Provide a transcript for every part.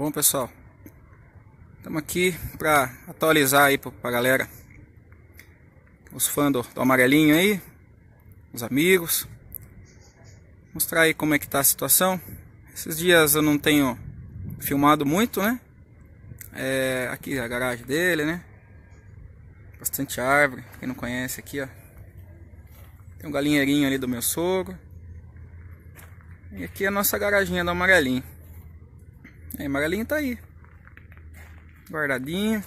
Bom, pessoal, estamos aqui para atualizar aí para galera, os fãs do, do, amarelinho aí, os amigos, mostrar aí como é que está a situação. Esses dias eu não tenho filmado muito, né? É, aqui a garagem dele, né? Bastante árvore, quem não conhece aqui, ó. Tem um galinheirinho ali do meu sogro. E aqui é a nossa garaginha do amarelinho. Aí, Magalinho tá aí. Guardadinho.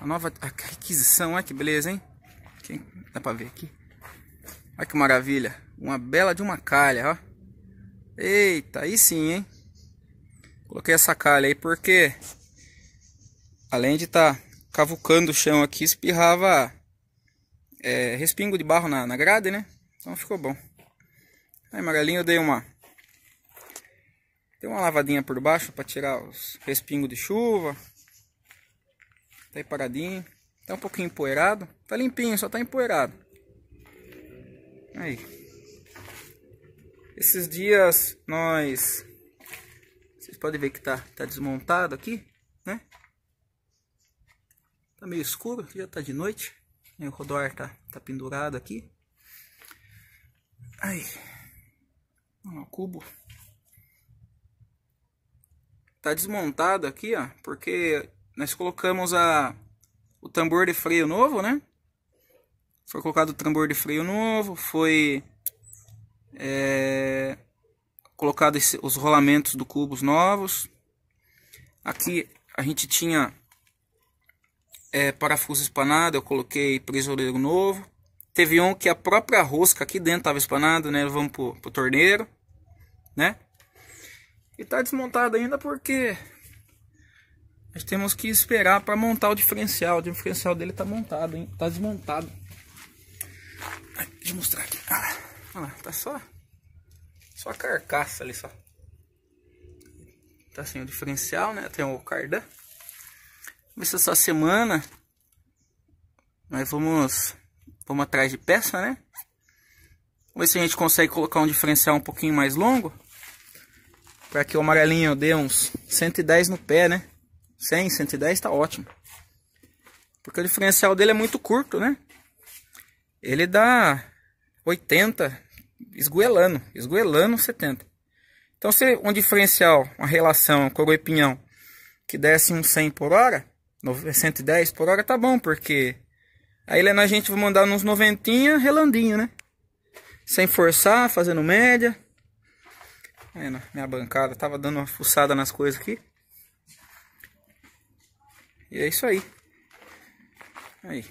A nova a requisição, olha que beleza, hein? Quem... Dá pra ver aqui. Olha que maravilha. Uma bela de uma calha, ó. Eita, aí sim, hein? Coloquei essa calha aí porque... Além de estar tá cavucando o chão aqui, espirrava é, respingo de barro na, na grade, né? Então ficou bom. Aí, Magalinho, eu dei uma tem uma lavadinha por baixo para tirar os respingos de chuva. Tá aí paradinho. Tá um pouquinho empoeirado. Tá limpinho, só tá empoeirado. Aí. Esses dias nós... Vocês podem ver que tá, tá desmontado aqui, né? Tá meio escuro, já tá de noite. O rodoar tá, tá pendurado aqui. Aí. um o cubo tá desmontado aqui, ó, porque nós colocamos a, o tambor de freio novo, né? Foi colocado o tambor de freio novo, foi é, colocado esse, os rolamentos do cubos novos. Aqui a gente tinha é, parafuso espanado, eu coloquei prisioneiro novo. Teve um que a própria rosca aqui dentro estava espanada, né? Vamos pro, pro torneiro, né? E tá desmontado ainda porque nós temos que esperar para montar o diferencial. O diferencial dele tá montado, hein? Tá desmontado. Deixa eu mostrar aqui. Ah, olha ah lá, tá só só a carcaça ali só. Tá sem o diferencial, né? Tem o cardan. Vamos ver se essa semana nós vamos vamos atrás de peça, né? Vamos ver se a gente consegue colocar um diferencial um pouquinho mais longo. Para tá que o amarelinho dê uns 110 no pé, né? 100, 110 está ótimo. Porque o diferencial dele é muito curto, né? Ele dá 80, esguelando, esguelando 70. Então se um diferencial, uma relação coroa e pinhão que desse um 100 por hora, 110 por hora tá bom, porque aí é a gente vai mandar uns 90 relandinho, né? Sem forçar, fazendo média. Minha bancada. Tava dando uma fuçada nas coisas aqui. E é isso aí. Aí.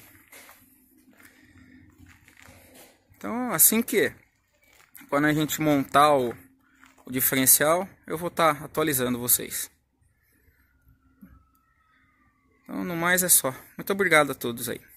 Então, assim que é. quando a gente montar o, o diferencial, eu vou estar tá atualizando vocês. Então, no mais é só. Muito obrigado a todos aí.